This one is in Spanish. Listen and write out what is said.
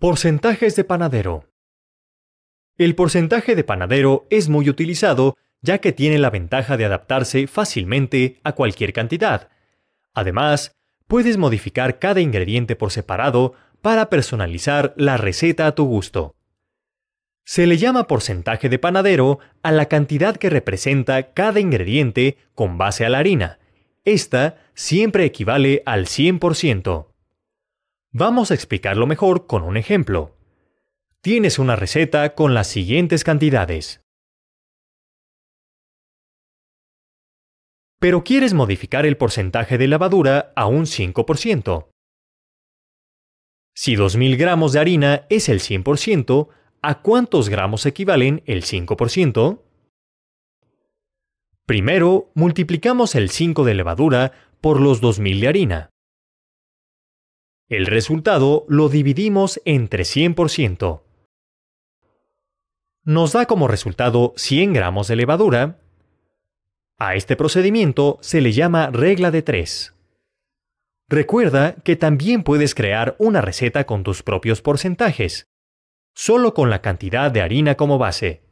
Porcentajes de panadero. El porcentaje de panadero es muy utilizado ya que tiene la ventaja de adaptarse fácilmente a cualquier cantidad. Además, puedes modificar cada ingrediente por separado para personalizar la receta a tu gusto. Se le llama porcentaje de panadero a la cantidad que representa cada ingrediente con base a la harina. Esta siempre equivale al 100%. Vamos a explicarlo mejor con un ejemplo. Tienes una receta con las siguientes cantidades. Pero quieres modificar el porcentaje de levadura a un 5%. Si 2.000 gramos de harina es el 100%, ¿a cuántos gramos equivalen el 5%? Primero, multiplicamos el 5 de levadura por los 2.000 de harina. El resultado lo dividimos entre 100%. Nos da como resultado 100 gramos de levadura. A este procedimiento se le llama regla de 3. Recuerda que también puedes crear una receta con tus propios porcentajes, solo con la cantidad de harina como base.